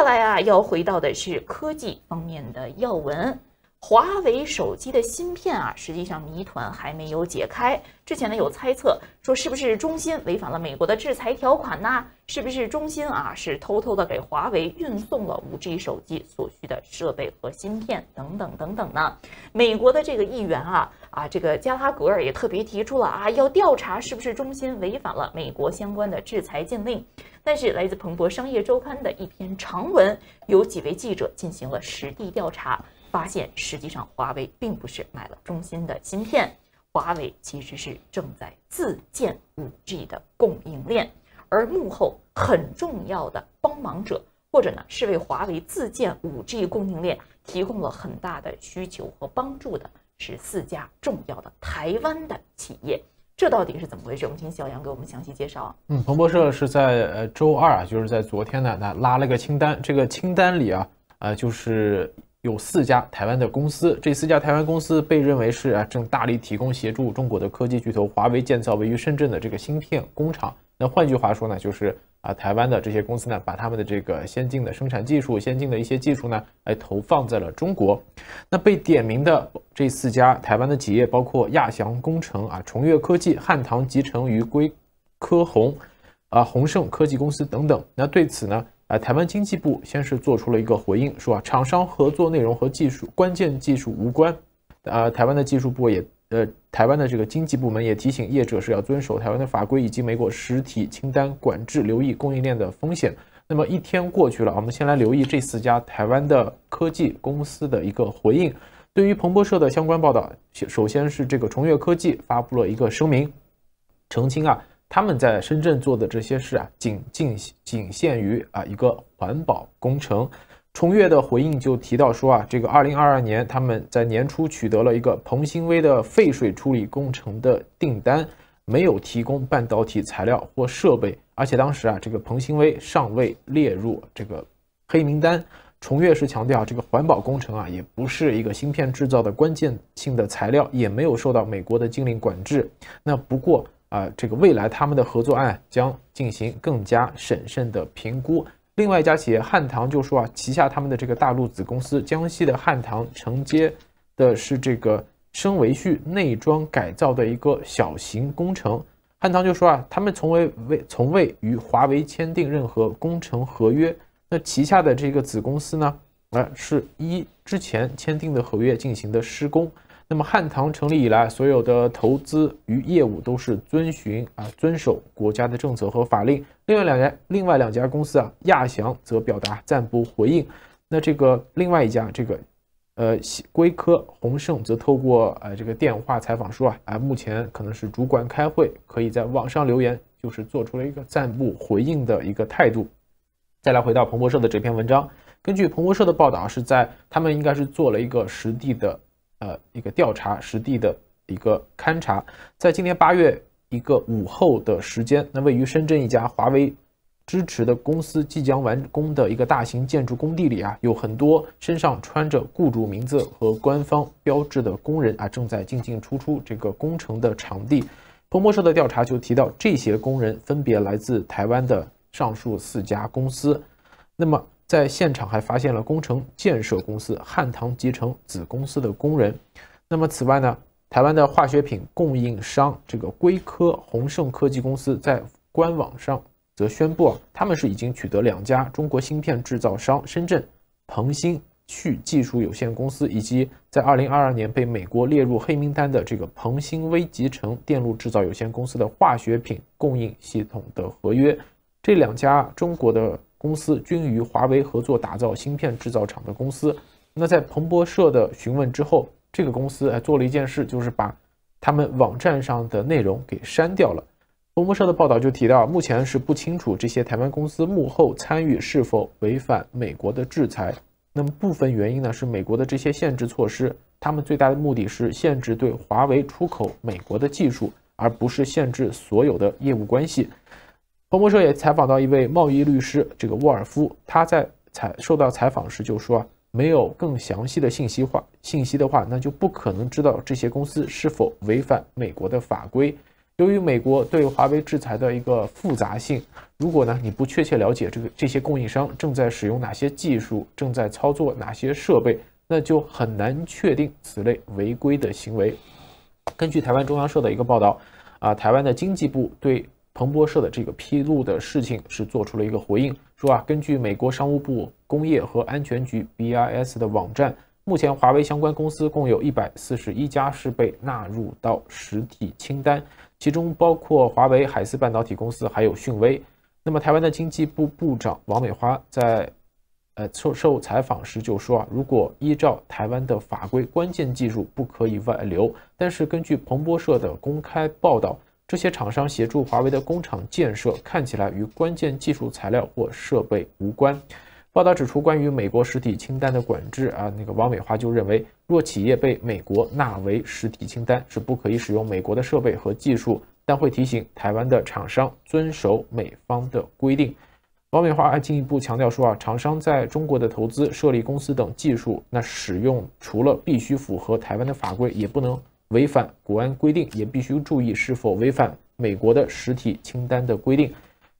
接下来啊，要回到的是科技方面的要闻。华为手机的芯片啊，实际上谜团还没有解开。之前呢，有猜测说是不是中芯违反了美国的制裁条款呢？是不是中芯啊是偷偷的给华为运送了 5G 手机所需的设备和芯片等等等等呢？美国的这个议员啊。啊，这个加拉格尔也特别提出了啊，要调查是不是中兴违反了美国相关的制裁禁令。但是，来自彭博商业周刊的一篇长文，有几位记者进行了实地调查，发现实际上华为并不是买了中兴的芯片，华为其实是正在自建 5G 的供应链，而幕后很重要的帮忙者，或者呢，是为华为自建 5G 供应链提供了很大的需求和帮助的。是四家重要的台湾的企业，这到底是怎么回事？我们请小杨给我们详细介绍啊。嗯，彭博社是在呃周二啊，就是在昨天呢，那拉了个清单，这个清单里啊，呃，就是有四家台湾的公司，这四家台湾公司被认为是啊正大力提供协助中国的科技巨头华为建造位于深圳的这个芯片工厂。那换句话说呢，就是啊，台湾的这些公司呢，把他们的这个先进的生产技术、先进的一些技术呢，来投放在了中国。那被点名的这四家台湾的企业，包括亚翔工程啊、重越科技、汉唐集成与硅科宏啊、宏盛科技公司等等。那对此呢，啊，台湾经济部先是做出了一个回应，说啊，厂商合作内容和技术关键技术无关。啊，台湾的技术部也。呃，台湾的这个经济部门也提醒业者是要遵守台湾的法规以及美国实体清单管制，留意供应链的风险。那么一天过去了，我们先来留意这四家台湾的科技公司的一个回应。对于彭博社的相关报道，首先是这个崇越科技发布了一个声明，澄清啊，他们在深圳做的这些事啊，仅仅仅限于啊一个环保工程。崇越的回应就提到说啊，这个二零二二年他们在年初取得了一个鹏欣威的废水处理工程的订单，没有提供半导体材料或设备，而且当时啊，这个鹏欣威尚未列入这个黑名单。崇越是强调，这个环保工程啊，也不是一个芯片制造的关键性的材料，也没有受到美国的禁令管制。那不过啊，这个未来他们的合作案将进行更加审慎的评估。另外一家企业汉唐就说啊，旗下他们的这个大陆子公司江西的汉唐承接的是这个升维旭内装改造的一个小型工程。汉唐就说啊，他们从未未从未与华为签订任何工程合约。那旗下的这个子公司呢，啊，是一之前签订的合约进行的施工。那么汉唐成立以来，所有的投资与业务都是遵循啊遵守国家的政策和法令。另外两家另外两家公司啊，亚翔则表达暂不回应。那这个另外一家这个，呃，硅科鸿盛则透过呃这个电话采访说啊啊，目前可能是主管开会，可以在网上留言，就是做出了一个暂不回应的一个态度。再来回到彭博社的这篇文章，根据彭博社的报道，是在他们应该是做了一个实地的。呃，一个调查实地的一个勘察，在今年八月一个午后的时间，那位于深圳一家华为支持的公司即将完工的一个大型建筑工地里啊，有很多身上穿着雇主名字和官方标志的工人啊，正在进进出出这个工程的场地。彭博社的调查就提到，这些工人分别来自台湾的上述四家公司。那么。在现场还发现了工程建设公司汉唐集成子公司的工人。那么，此外呢？台湾的化学品供应商这个硅科宏盛科技公司在官网上则宣布啊，他们是已经取得两家中国芯片制造商深圳鹏鑫旭技术有限公司以及在二零二二年被美国列入黑名单的这个鹏鑫微集成电路制造有限公司的化学品供应系统的合约。这两家中国的。公司均与华为合作打造芯片制造厂的公司。那在彭博社的询问之后，这个公司还做了一件事，就是把他们网站上的内容给删掉了。彭博社的报道就提到，目前是不清楚这些台湾公司幕后参与是否违反美国的制裁。那么部分原因呢，是美国的这些限制措施，他们最大的目的是限制对华为出口美国的技术，而不是限制所有的业务关系。彭博社也采访到一位贸易律师，这个沃尔夫，他在采受到采访时就说，没有更详细的信息化信息的话，那就不可能知道这些公司是否违反美国的法规。由于美国对华为制裁的一个复杂性，如果呢你不确切了解这个这些供应商正在使用哪些技术，正在操作哪些设备，那就很难确定此类违规的行为。根据台湾中央社的一个报道，啊，台湾的经济部对。彭博社的这个披露的事情是做出了一个回应，说啊，根据美国商务部工业和安全局 BIS 的网站，目前华为相关公司共有一百四十一家是被纳入到实体清单，其中包括华为、海思半导体公司，还有讯威。那么台湾的经济部部长王美花在呃受采访时就说啊，如果依照台湾的法规，关键技术不可以外流，但是根据彭博社的公开报道。这些厂商协助华为的工厂建设，看起来与关键技术材料或设备无关。报道指出，关于美国实体清单的管制，啊，那个王美华就认为，若企业被美国纳为实体清单，是不可以使用美国的设备和技术，但会提醒台湾的厂商遵守美方的规定。王美华还进一步强调说，啊，厂商在中国的投资、设立公司等技术，那使用除了必须符合台湾的法规，也不能。违反国安规定也必须注意是否违反美国的实体清单的规定。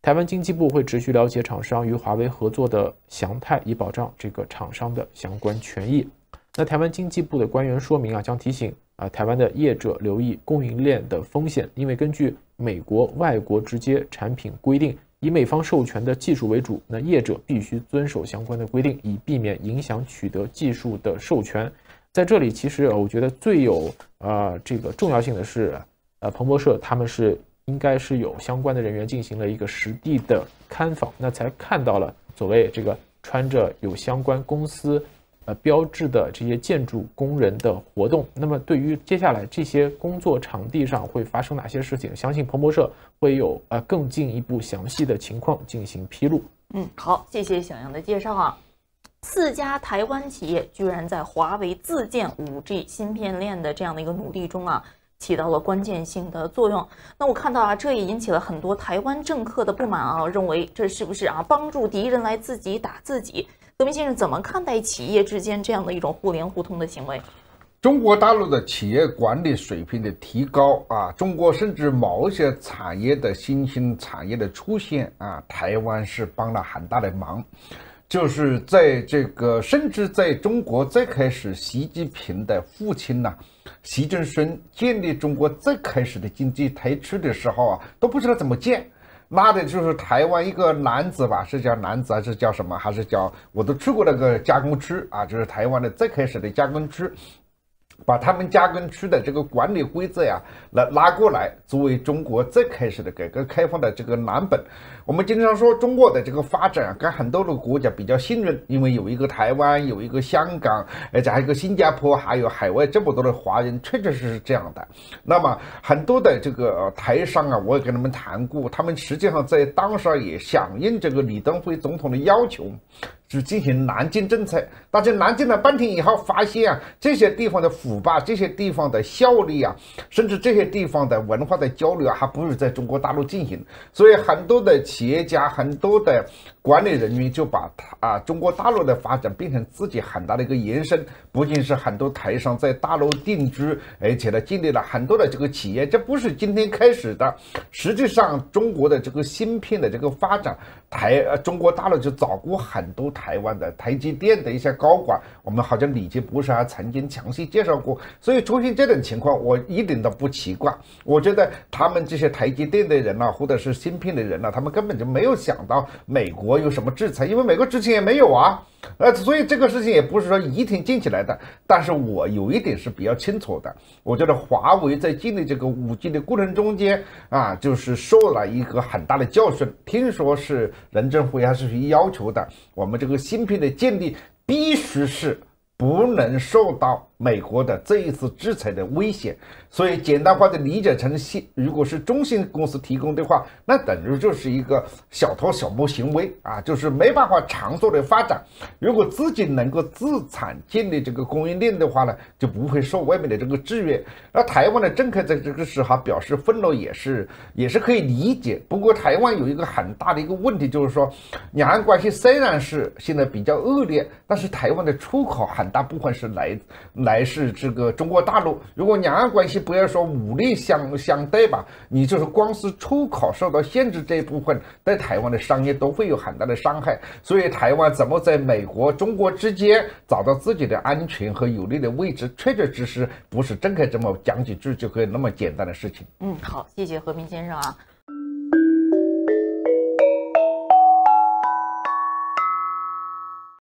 台湾经济部会持续了解厂商与华为合作的祥态，以保障这个厂商的相关权益。那台湾经济部的官员说明啊，将提醒啊台湾的业者留意供应链的风险，因为根据美国外国直接产品规定，以美方授权的技术为主，那业者必须遵守相关的规定，以避免影响取得技术的授权。在这里，其实我觉得最有啊这个重要性的是，呃，彭博社他们是应该是有相关的人员进行了一个实地的勘访，那才看到了所谓这个穿着有相关公司呃标志的这些建筑工人的活动。那么对于接下来这些工作场地上会发生哪些事情，相信彭博社会有呃更进一步详细的情况进行披露。嗯，好，谢谢小杨的介绍啊。四家台湾企业居然在华为自建五 G 芯片链的这样的一个努力中啊，起到了关键性的作用。那我看到啊，这也引起了很多台湾政客的不满啊，认为这是不是啊帮助敌人来自己打自己？革命先生怎么看待企业之间这样的一种互联互通的行为？中国大陆的企业管理水平的提高啊，中国甚至某些产业的新兴产业的出现啊，台湾是帮了很大的忙。就是在这个，甚至在中国最开始，习近平的父亲呢，习仲勋建立中国最开始的经济特区的时候啊，都不知道怎么建，拉的就是台湾一个男子吧，是叫男子还是叫什么，还是叫我都去过那个加工区啊，就是台湾的最开始的加工区。把他们加工区的这个管理规则呀，来拉过来作为中国最开始的改革开放的这个蓝本。我们经常说中国的这个发展跟很多的国家比较信任，因为有一个台湾，有一个香港，而且还有个新加坡，还有海外这么多的华人，确确实是这样的。那么很多的这个台商啊，我也跟他们谈过，他们实际上在当时也响应这个李登辉总统的要求。去进行南进政策，大家南进了半天以后，发现啊，这些地方的腐败，这些地方的效率啊，甚至这些地方的文化的交流啊，还不如在中国大陆进行。所以，很多的企业家，很多的管理人员，就把啊，中国大陆的发展变成自己很大的一个延伸。不仅是很多台商在大陆定居，而且呢，建立了很多的这个企业，这不是今天开始的。实际上，中国的这个芯片的这个发展，台呃，中国大陆就找过很多台湾的台积电的一些高管。我们好像李杰博士还曾经详细介绍过。所以出现这种情况，我一点都不奇怪。我觉得他们这些台积电的人呐，或者是芯片的人呐，他们根本就没有想到美国有什么制裁，因为美国之前也没有啊。呃，所以这个事情也不是说一天建起来的，但是我有一点是比较清楚的，我觉得华为在建立这个 5G 的过程中间啊，就是受了一个很大的教训。听说是任正非还是要求的，我们这个芯片的建立必须是不能受到。美国的这一次制裁的危险，所以简单化的理解成，系如果是中信公司提供的话，那等于就是一个小偷小摸行为啊，就是没办法长足的发展。如果自己能够自产建立这个供应链的话呢，就不会受外面的这个制约。那台湾的政客在这个时候表示愤怒，也是也是可以理解。不过台湾有一个很大的一个问题，就是说两岸关系虽然是现在比较恶劣，但是台湾的出口很大部分是来来。还是这个中国大陆，如果两岸关系不要说武力相相对吧，你就是光是出口受到限制这一部分，在台湾的商业都会有很大的伤害。所以台湾怎么在美国、中国之间找到自己的安全和有利的位置，确确实实不是睁开这么讲几句就可以那么简单的事情。嗯，好，谢谢和平先生啊。